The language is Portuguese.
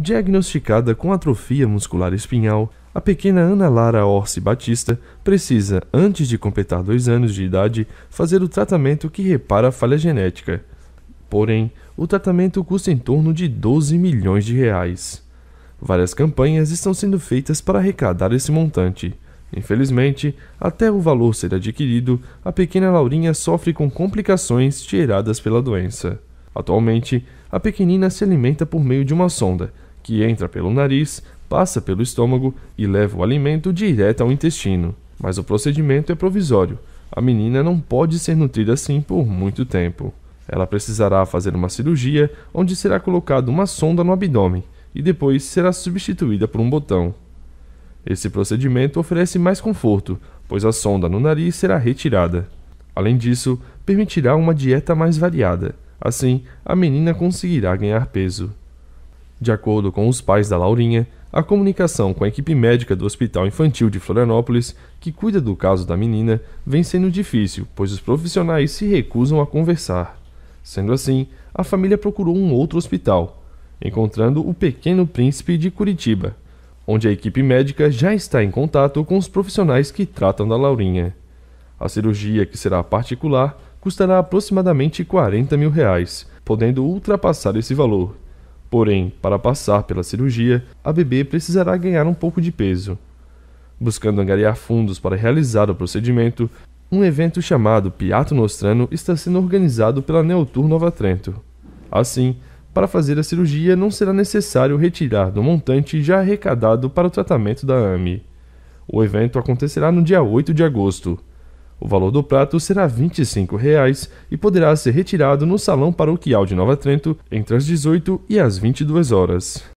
Diagnosticada com atrofia muscular espinhal, a pequena Ana Lara Orsi Batista precisa, antes de completar dois anos de idade, fazer o tratamento que repara a falha genética. Porém, o tratamento custa em torno de 12 milhões de reais. Várias campanhas estão sendo feitas para arrecadar esse montante. Infelizmente, até o valor ser adquirido, a pequena Laurinha sofre com complicações geradas pela doença. Atualmente, a pequenina se alimenta por meio de uma sonda, que entra pelo nariz, passa pelo estômago e leva o alimento direto ao intestino. Mas o procedimento é provisório. A menina não pode ser nutrida assim por muito tempo. Ela precisará fazer uma cirurgia onde será colocada uma sonda no abdômen e depois será substituída por um botão. Esse procedimento oferece mais conforto, pois a sonda no nariz será retirada. Além disso, permitirá uma dieta mais variada. Assim, a menina conseguirá ganhar peso. De acordo com os pais da Laurinha, a comunicação com a equipe médica do Hospital Infantil de Florianópolis, que cuida do caso da menina, vem sendo difícil, pois os profissionais se recusam a conversar. Sendo assim, a família procurou um outro hospital, encontrando o Pequeno Príncipe de Curitiba, onde a equipe médica já está em contato com os profissionais que tratam da Laurinha. A cirurgia, que será particular, custará aproximadamente 40 mil reais, podendo ultrapassar esse valor, Porém, para passar pela cirurgia, a bebê precisará ganhar um pouco de peso. Buscando angariar fundos para realizar o procedimento, um evento chamado Piato Nostrano está sendo organizado pela Neotur Nova Trento. Assim, para fazer a cirurgia não será necessário retirar do montante já arrecadado para o tratamento da AMI. O evento acontecerá no dia 8 de agosto. O valor do prato será R$ 25,00 e poderá ser retirado no Salão Paroquial de Nova Trento entre as 18 e as 22 horas.